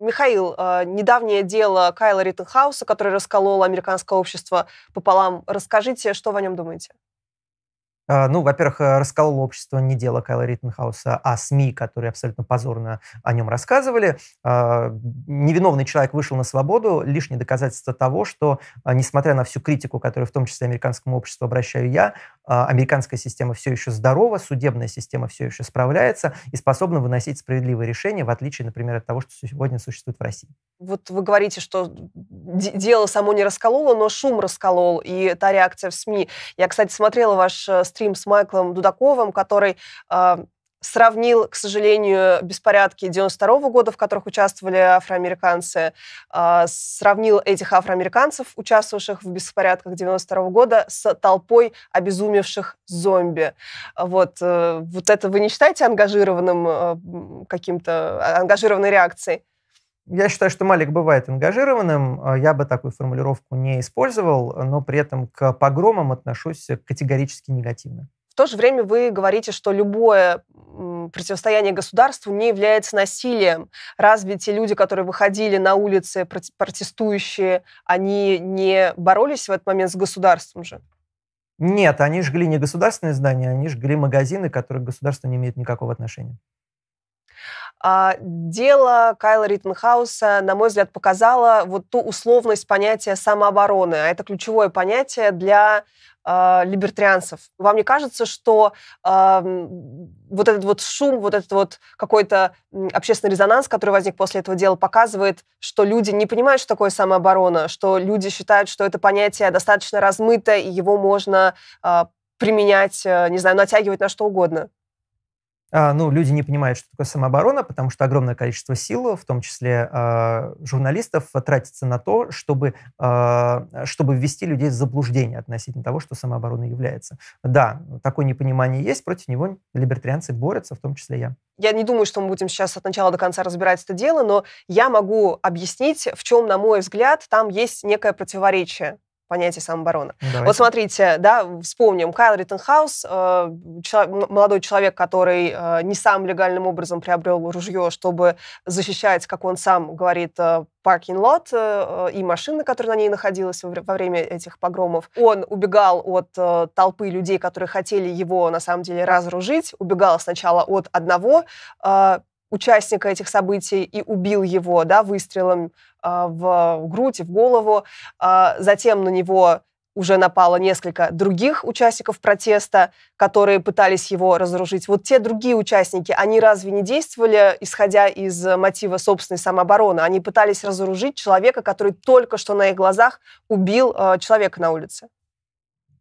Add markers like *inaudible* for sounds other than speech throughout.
Михаил, э, недавнее дело Кайла Риттенхауса, которое раскололо американское общество пополам. Расскажите, что вы о нем думаете? А, ну, во-первых, э, расколол общество не дело Кайла Риттенхауса, а СМИ, которые абсолютно позорно о нем рассказывали. А, невиновный человек вышел на свободу, лишнее доказательство того, что, а, несмотря на всю критику, которую в том числе американскому обществу обращаю я, американская система все еще здорова, судебная система все еще справляется и способна выносить справедливые решения, в отличие, например, от того, что сегодня существует в России. Вот вы говорите, что дело само не раскололо, но шум расколол, и та реакция в СМИ. Я, кстати, смотрела ваш э, стрим стрим с Майклом Дудаковым, который а, сравнил, к сожалению, беспорядки 92 года, в которых участвовали афроамериканцы, а, сравнил этих афроамериканцев, участвовавших в беспорядках 92 года, с толпой обезумевших зомби. Вот, э, вот это вы не считаете ангажированным э, каким-то, э, ангажированной реакцией? Я считаю, что Малик бывает ангажированным. А, я бы такую формулировку не использовал, но при этом к погромам отношусь категорически негативно. В то же время вы говорите, что любое противостояние государству не является насилием. Разве те люди, которые выходили на улицы протестующие, они не боролись в этот момент с государством же? Нет, они жгли не государственные здания, они жгли магазины, которые к государству не имеют никакого отношения. А, дело Кайла Риттенхауса, на мой взгляд, показало вот ту условность понятия самообороны, а это ключевое понятие для э, либертарианцев. Вам не кажется, что э, вот этот вот шум, вот этот вот какой-то общественный резонанс, который возник после этого дела, показывает, что люди не понимают, что такое самооборона, что люди считают, что это понятие достаточно размыто, и его можно а, э, применять, не знаю, натягивать на что угодно? А, ну, люди не понимают, что такое самооборона, потому что огромное количество сил, в том числе э, журналистов, тратится на то, чтобы, э, чтобы ввести людей в заблуждение относительно того, что самооборона является. Да, такое непонимание есть, против него либертарианцы борются, в том числе я. Я не думаю, что мы будем сейчас от начала до конца разбирать это дело, но я могу объяснить, в чем, на мой взгляд, там есть некое противоречие понятие самообороны. Давайте. Вот смотрите, да, вспомним, Кайл Риттенхаус, э, чело- молодой человек, который э, не сам легальным образом приобрел ружье, чтобы защищать, как он сам говорит, э, паркинг-лот э, э, и машина, которая на ней находилась во время этих погромов. Он убегал от э, толпы людей, которые хотели его, на самом деле, разоружить. Убегал сначала от одного участника этих событий и убил его да, выстрелом а, в грудь в голову. А, затем на него уже напало несколько других участников протеста, которые пытались его разоружить. Вот те другие участники, они разве не действовали, исходя из мотива собственной самообороны? Они пытались разоружить человека, который только что на их глазах убил а, человека на улице.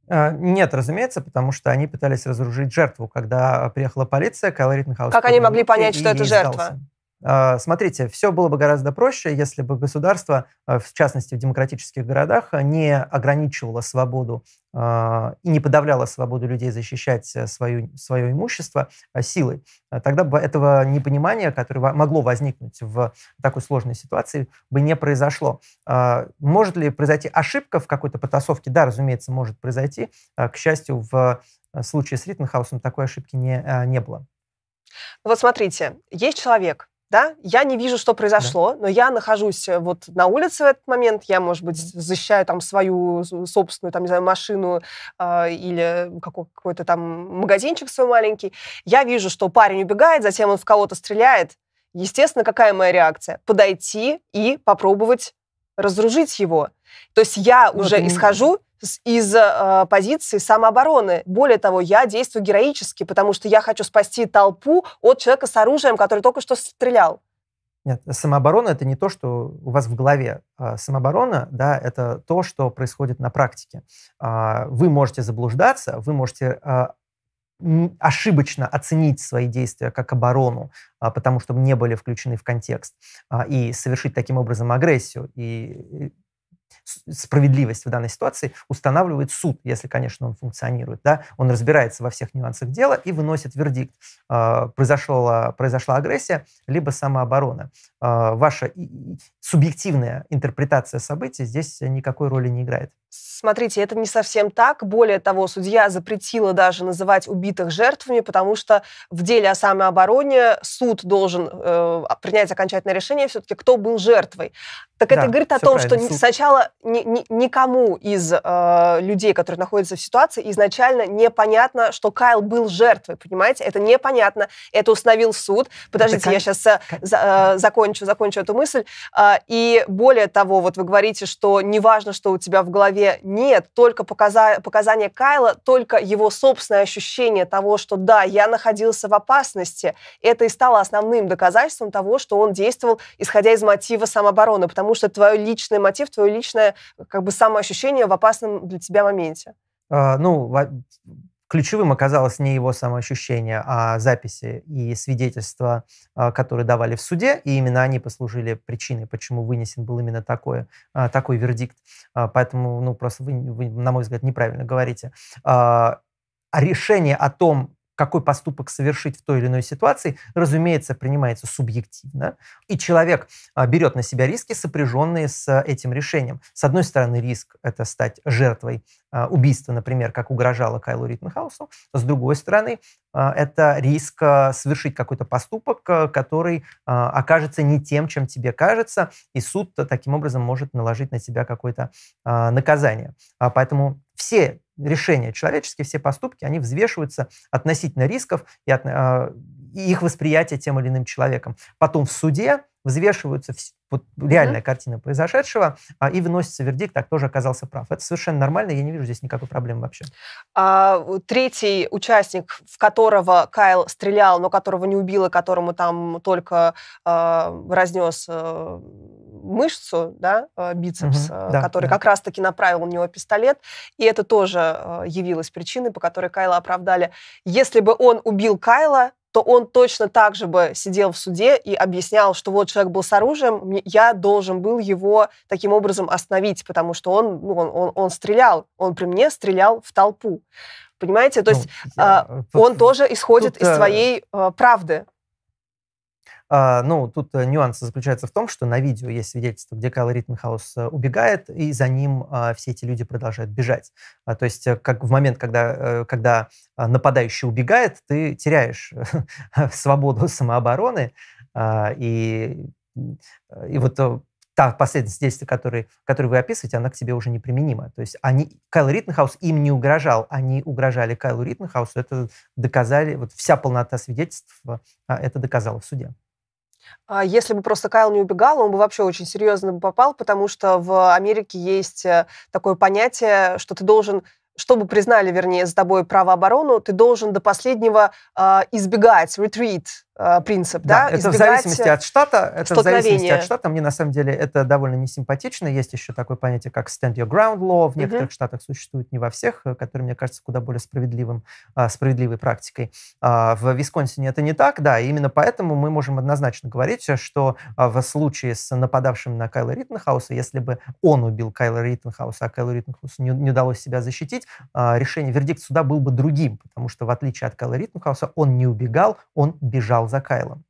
Э, нет, разумеется, потому что они пытались разоружить жертву. Когда э, приехала полиция, Кайл Риттенхаус... Как они могли понять, что это жертва? А, смотрите, все было бы гораздо проще, если бы государство, а, в частности в демократических городах, а, не ограничивало свободу и не подавляло свободу людей защищать э, свою, свое имущество силой. Тогда бы этого непонимания, которое могло возникнуть в такой сложной ситуации, бы не произошло. Может ли произойти ошибка в какой-то потасовке? Да, разумеется, может произойти. К счастью, в э, случае с Риттенхаусом такой ошибки не, не было. Вот смотрите, есть человек, да, я не вижу, что произошло, да. но я нахожусь э, вот на улице в этот момент, я, может быть, защищаю там свою собственную, там, не знаю, машину э, или какой-то там магазинчик свой маленький, я вижу, что парень убегает, затем он в кого-то стреляет, естественно, какая моя реакция? Подойти и попробовать разоружить его. То есть я ну, уже это... исхожу из э, а, позиции самообороны. Более того, я действую героически, потому что я хочу спасти толпу от человека с оружием, который только что стрелял. Нет, самооборона это не то, что у вас в голове. А, самооборона, да, это то, что происходит на практике. А, вы можете заблуждаться, вы можете ошибочно оценить свои действия как оборону, потому что не были включены в контекст, и совершить таким образом агрессию. И справедливость в данной ситуации устанавливает суд, если, конечно, он функционирует. Да? Он разбирается во всех нюансах дела и выносит вердикт. А, произошла, произошла агрессия, либо самооборона. А, ваша субъективная интерпретация событий здесь никакой роли не играет. Смотрите, это не совсем так. Более того, судья запретила даже называть убитых жертвами, потому что в деле о самообороне суд должен э, а, принять окончательное решение все-таки, кто был жертвой. Так да, это говорит о том, что суд. сначала ни, ни, никому из э, людей, которые находятся в ситуации, изначально непонятно, что Кайл был жертвой, понимаете? Это непонятно. Это установил суд. Подождите, как... я сейчас э, э, закончу, закончу эту мысль. Э, и более того, вот вы говорите, что неважно, что у тебя в голове голове нет, только показа... показания Кайла, только его собственное ощущение того, что да, я находился в опасности, это и стало основным доказательством того, что он действовал, исходя из мотива самообороны, потому что твой личный мотив, твое личное как бы самоощущение в опасном для тебя моменте. А, ну, Ключевым оказалось не его самоощущение, а записи и свидетельства, а, которые давали в суде, и именно они послужили причиной, почему вынесен был именно такой, а, такой вердикт. А, поэтому, ну, просто вы, вы, на мой взгляд, неправильно говорите А решение о том, какой поступок совершить в той или иной ситуации, разумеется, принимается субъективно, и человек а, берет на себя риски, сопряженные с а, этим решением. С одной стороны, риск – это стать жертвой а, убийства, например, как угрожало Кайлу Риттенхаусу. С другой стороны, это риск совершить какой-то поступок, который окажется не тем, чем тебе кажется, и суд таким образом может наложить на тебя какое-то наказание. Поэтому все решения человеческие, все поступки, они взвешиваются относительно рисков и, от, э, и их восприятия тем или иным человеком. Потом в суде взвешиваются вот, реальная mm-hmm. картина произошедшего а, и выносится вердикт, так тоже оказался прав. Это совершенно нормально, я не вижу здесь никакой проблемы вообще. А, третий участник, в которого Кайл стрелял, но которого не убил и которому там только э, разнес э, мышцу, да, э, бицепс, угу, да, который да. как раз-таки направил у него пистолет, и это тоже э, явилось причиной, по которой Кайла оправдали. Если бы он убил Кайла, то он точно так же бы сидел в суде и объяснял, что вот человек был с оружием, я должен был его таким образом остановить, потому что он, ну, он, он, он стрелял, он при мне стрелял в толпу. Понимаете? То ну, есть ну, я, а, он тут, тоже исходит тут, из своей э, правды. А, ну, тут э, нюанс заключается в том, что на видео есть свидетельство, где Кайл Риттенхаус э, убегает, и за ним а, все эти люди продолжают бежать. А, то есть э, как в момент, когда, когда нападающий убегает, ты теряешь *laughs* свободу самообороны, и, и вот та последовательность действий, которые, которые вы описываете, она к тебе уже неприменима. То есть они, Кайл Риттенхаус им не угрожал, они угрожали Кайлу Риттенхаусу, это доказали, вот вся полнота свидетельств это доказала в суде. А если бы просто Кайл не убегал, он бы вообще очень серьезно бы попал, потому что в Америке есть э, такое понятие, что ты должен чтобы признали, вернее, за тобой правооборону, ты должен до последнего а, избегать retreat. Э, принцип, да? да это в зависимости от штата. Это в зависимости от штата. Мне на самом деле это довольно несимпатично. Есть еще такое понятие, как stand your ground law. В некоторых угу. штатах существует, не во всех, э, который, мне кажется, куда более справедливым, а, справедливой практикой. А, в Висконсине это не так, да. И именно поэтому мы можем однозначно говорить, э, что а, в случае с нападавшим на Кайла Риттенхауса, если бы он убил Кайла Риттенхауса, а Кайлу Риттенхаусу не, не удалось себя защитить, решение, вердикт суда был бы другим, потому что в отличие от Кайла Риттенхауса, он не убегал, он бежал за Кайлом.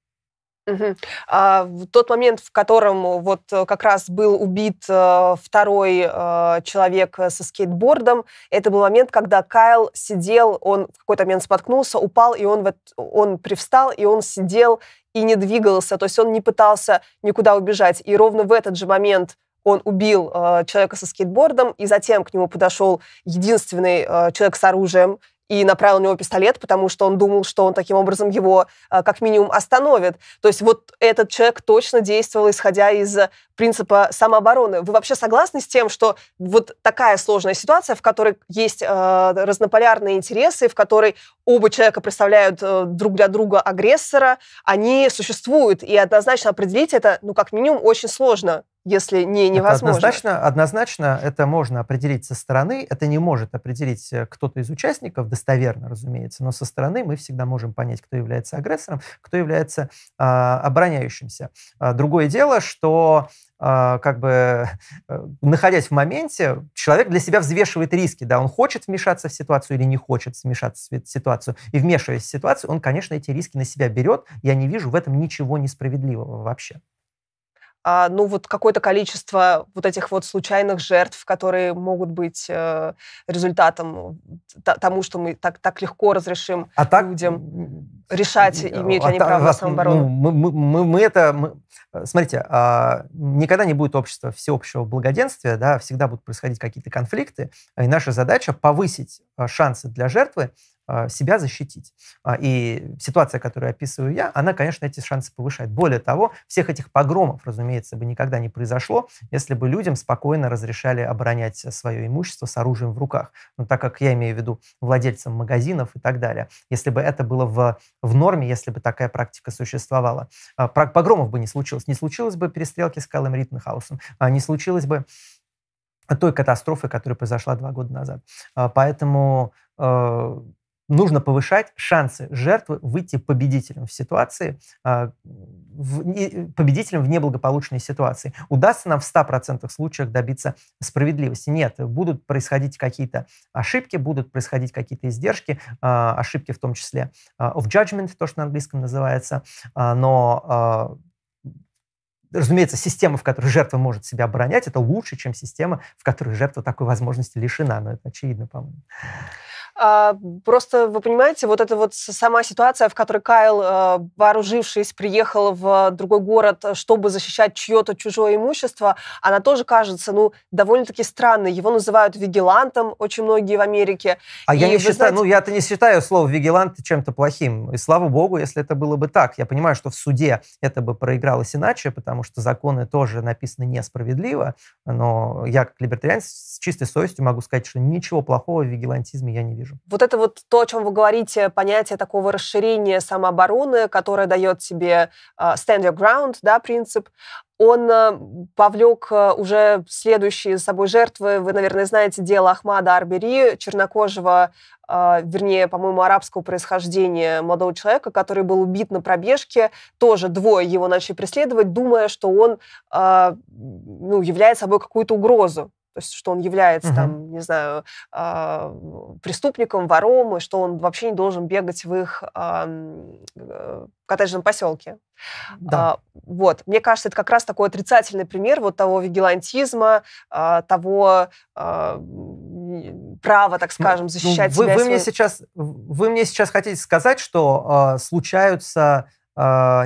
Угу. А в тот момент, в котором вот э, как раз был убит э, второй э, человек со скейтбордом, это был момент, когда Кайл сидел, он в какой-то момент споткнулся, упал, и он, вот, он привстал, и он сидел и не двигался, то есть он не пытался никуда убежать. И ровно в этот же момент он убил э, человека со скейтбордом, и затем к нему подошел единственный э, человек с оружием, и направил на него пистолет, потому что он думал, что он таким образом его э, как минимум остановит. То есть вот этот человек точно действовал, исходя из принципа самообороны. Вы вообще согласны с тем, что вот такая сложная ситуация, в которой есть э, разнополярные интересы, в которой оба человека представляют э, друг для друга агрессора, они существуют, и однозначно определить это, ну, как минимум, очень сложно если не невозможно. Это однозначно, однозначно это можно определить со стороны. Это не может определить э, кто-то из участников, достоверно, разумеется, но со стороны мы всегда можем понять, кто является агрессором, кто является э, обороняющимся. А, другое дело, что а, как бы э, находясь в моменте, человек для себя взвешивает риски, да, он хочет вмешаться в ситуацию или не хочет вмешаться в ситуацию, и вмешиваясь в ситуацию, он, конечно, эти риски на себя берет, я не вижу в этом ничего несправедливого вообще. А, ну, вот какое-то количество вот этих вот случайных жертв, которые могут быть э, результатом тому, что мы так, так легко разрешим а так, людям решать, имеют ли они а право на самооборону. Ну, мы, мы, мы, мы это... Мы, э, смотрите, а, никогда не будет общества всеобщего благоденствия, да, всегда будут происходить какие-то конфликты, и наша задача повысить э, шансы для жертвы а, себя защитить. А, и ситуация, которую описываю я, она, конечно, эти шансы повышает. Более того, всех этих погромов, разумеется, бы никогда не произошло, если бы людям спокойно разрешали оборонять свое имущество с оружием в руках. Но так как я имею в виду владельцам магазинов и так далее, если бы это было в, в норме, если бы такая практика существовала, а, погромов бы не случилось. Не случилось бы перестрелки с Кэллом Риттенхаусом, не случилось бы той катастрофы, которая произошла два года назад. Поэтому э, нужно повышать шансы жертвы выйти победителем в ситуации, а, в, победителем в неблагополучной ситуации. Удастся нам в 100% случаях добиться справедливости? Нет. Будут происходить какие-то ошибки, будут происходить какие-то издержки, а, ошибки в том числе of а, judgment, то, что на английском называется, но разумеется, система, в которой жертва может себя оборонять, это лучше, чем система, в которой жертва такой возможности лишена. Но это очевидно, по-моему. А, просто, вы понимаете, вот эта вот сама ситуация, в которой Кайл, а, вооружившись, приехал в другой город, э, чтобы защищать чье-то чужое имущество, она тоже кажется, ну, довольно-таки странной. Его называют вигилантом очень многие в Америке. А и я не считаю, знаете... ну, я-то не считаю слово вигилант чем-то плохим. И слава богу, если это было бы так. Я понимаю, что в суде это бы проигралось иначе, потому что законы тоже написаны несправедливо, но я, как либертарианец, с чистой совестью могу сказать, что ничего плохого в вигилантизме я не вижу мужем. Вот это вот то, о чем вы говорите, понятие такого расширения самообороны, которое дает себе а, stand your ground, да, принцип, он а, повлек а, уже следующие за собой жертвы. Вы, наверное, знаете дело Ахмада Арбери, чернокожего, вернее, по-моему, арабского происхождения молодого человека, который был убит на пробежке. Тоже двое его начали преследовать, думая, что он ну, является собой какую-то угрозу что он является, угу. там, не знаю, а, преступником, вором, и что он вообще не должен бегать в их а, э, коттеджном поселке. Да. А, вот, мне кажется, это как раз такой отрицательный пример вот того вигилантизма, того права, так ну, скажем, ну, защищать ну, вы, себя. Вы, мне сейчас, вы мне сейчас хотите сказать, что а, случаются а,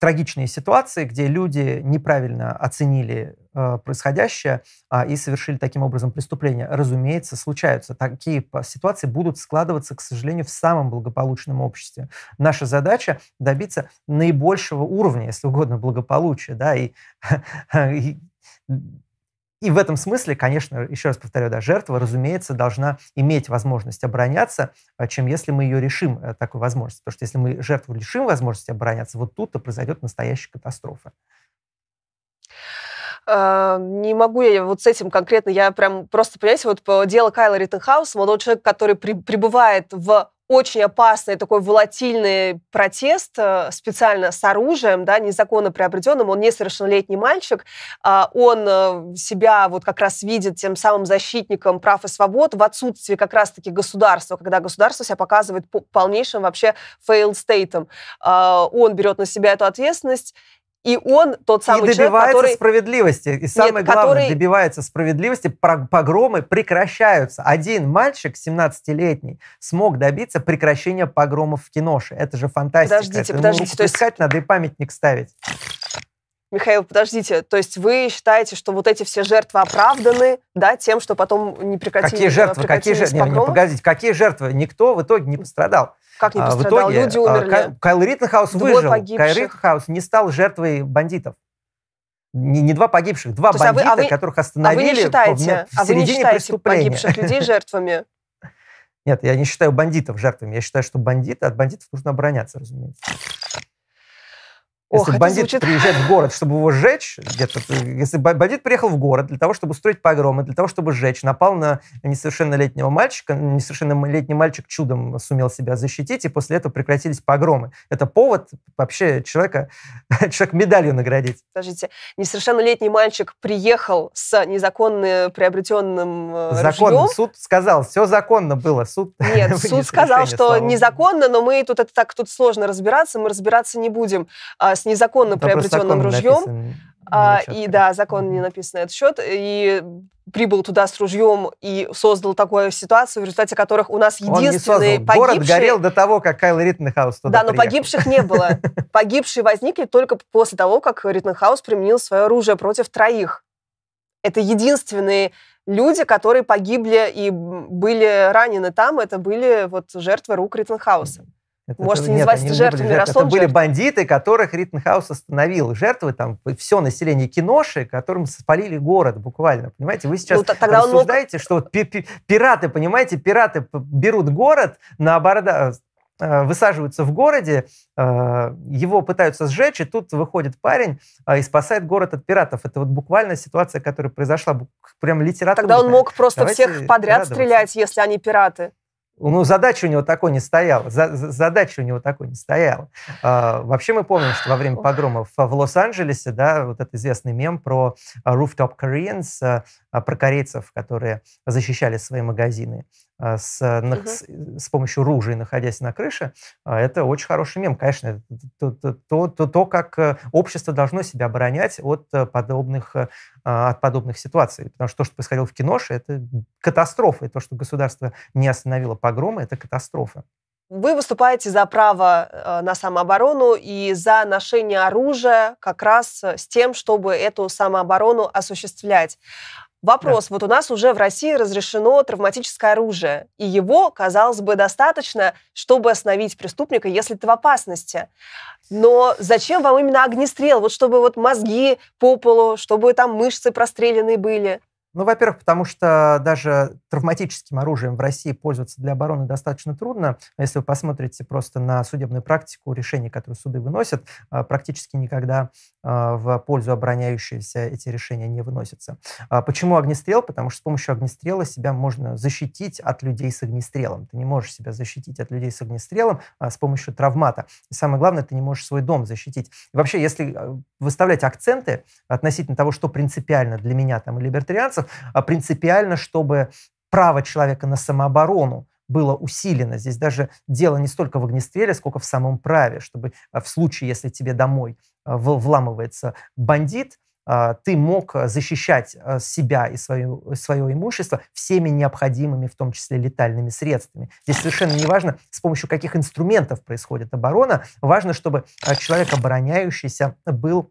трагичные ситуации, где люди неправильно оценили Э, происходящее а, и совершили таким образом преступление, разумеется, случаются. Такие ситуации будут складываться, к сожалению, в самом благополучном обществе. Наша задача добиться наибольшего уровня, если угодно, благополучия. Да, и, *laughs* и, и в этом смысле, конечно, еще раз повторю, да, жертва, разумеется, должна иметь возможность обороняться, э, чем если мы ее решим э, такую возможность, Потому что если мы жертву лишим возможности обороняться, вот тут-то произойдет настоящая катастрофа. Э, не могу я вот с этим конкретно, я прям просто, понимаете, вот по дело Кайла Риттенхауса, молодой человек, который при, пребывает в очень опасный такой волатильный протест э, специально с оружием, да, незаконно приобретенным. Он несовершеннолетний мальчик. А он э, себя вот как раз видит тем самым защитником прав и свобод в отсутствии как раз-таки государства, когда государство себя показывает полнейшим вообще failed стейтом. А он берет на себя эту ответственность и он тот самый и добивается человек, который... справедливости. И самое Нет, главное, который... добивается справедливости, погромы прекращаются. Один мальчик, 17-летний, смог добиться прекращения погромов в киноше. Это же фантастика. Подождите, Это подождите. То есть... Искать надо и памятник ставить. Михаил, подождите, то есть вы считаете, что вот эти все жертвы оправданы, да, тем, что потом не прекратили... Какие жертвы? Э, какие жертвы? Нет, не, ну, погодите, какие жертвы? Никто в итоге не пострадал. Как не а, пострадал? В итоге, Люди а, умерли. Кайл Риттенхаус Двое выжил. Погибших. Кайл Риттенхаус не стал жертвой бандитов. Не, не два погибших, два есть, бандита, а вы, а которых остановили а вы не считаете, в, в, середине а вы не считаете погибших людей *laughs* жертвами? Нет, я не считаю бандитов жертвами. Я считаю, что бандиты, от бандитов нужно обороняться, разумеется. Если Ох, бандит звучит... приезжает в город, чтобы его сжечь, где-то, *laughs* э, если бандит приехал в город для того, чтобы устроить погромы, для того, чтобы сжечь, напал на несовершеннолетнего мальчика, несовершеннолетний мальчик чудом сумел себя защитить, и после этого прекратились погромы. Это повод вообще человека, *laughs* человек медалью наградить. Подождите, несовершеннолетний мальчик приехал с незаконно приобретенным э, Законно. Ружьем? Суд сказал, все законно было. Суд... *laughs* Нет, суд сказал, что незаконно, но мы тут это так, тут сложно разбираться, мы разбираться не будем а, с незаконно приобретенным ружьем. А, и да, закон не написан на этот счет. И прибыл туда с ружьем и создал такую ситуацию, в результате которых у нас единственные погибшие... Город горел до того, как Кайл Риттенхаус туда Да, но приехал. погибших не было. *laughs* Погибшие возникли только после того, как Риттенхаус применил свое оружие против троих. Это единственные люди, которые погибли и были ранены там, это были вот жертвы рук Риттенхауса. Это, Можете не звать это жертвами, были, Это жертв. были бандиты, которых Риттенхаус остановил. Жертвы там, все население киноши, которым спалили город буквально. Понимаете, вы сейчас ну, тогда рассуждаете, мог... что вот пираты, понимаете, пираты берут город на аборда э, э, высаживаются в городе, э, его пытаются сжечь, и тут выходит парень и спасает город от пиратов. Это вот буквально ситуация, которая произошла, прям литературная. Тогда он мог просто Давайте всех подряд стрелять, если они пираты. Ну, задача у него такой не стояла. задача у него такой не стояла. А, вообще мы помним, что во время погромов в Лос-Анджелесе, да, вот этот известный мем про а, rooftop Koreans, а, а, про корейцев, которые защищали свои магазины а, с, э, на, угу. с, э, с помощью ружей, находясь на крыше, а, это очень хороший мем. Конечно, то, то, то, то как э, общество должно себя оборонять от подобных, от подобных ситуаций. Потому что то, что происходило в киноше, это катастрофа. И то, что государство не остановило погромы, это катастрофа. Вы выступаете за право на самооборону и за ношение оружия как раз с тем, чтобы эту самооборону осуществлять. Вопрос. Да. Вот у нас уже в России разрешено травматическое оружие, и его, казалось бы, достаточно, чтобы остановить преступника, если ты в опасности. Но зачем вам именно огнестрел? Вот чтобы вот мозги по полу, чтобы там мышцы простреленные были? Ну, во-первых, потому что даже травматическим оружием в России пользоваться для обороны достаточно трудно. Если вы посмотрите просто на судебную практику, решения, которые суды выносят, а, практически никогда а, в пользу обороняющиеся эти решения не выносятся. А почему огнестрел? Потому что с помощью огнестрела себя можно защитить от людей с огнестрелом. Ты не можешь себя защитить от людей с огнестрелом с помощью травмата. И самое главное, ты не можешь свой дом защитить. И вообще, если выставлять акценты относительно того, что принципиально для меня там, и либертарианцев, а принципиально, чтобы право человека на самооборону было усилено. Здесь даже дело не столько в огнестреле, сколько в самом праве, чтобы а, в случае, если тебе домой а, вламывается бандит, ты мог защищать себя и свое, свое имущество всеми необходимыми, в том числе летальными средствами. Здесь совершенно не важно, с помощью каких инструментов происходит оборона, важно, чтобы человек обороняющийся был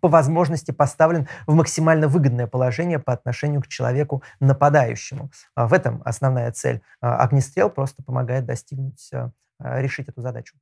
по возможности поставлен в максимально выгодное положение по отношению к человеку нападающему. А в этом основная цель а огнестрел просто помогает достигнуть, а, решить эту задачу.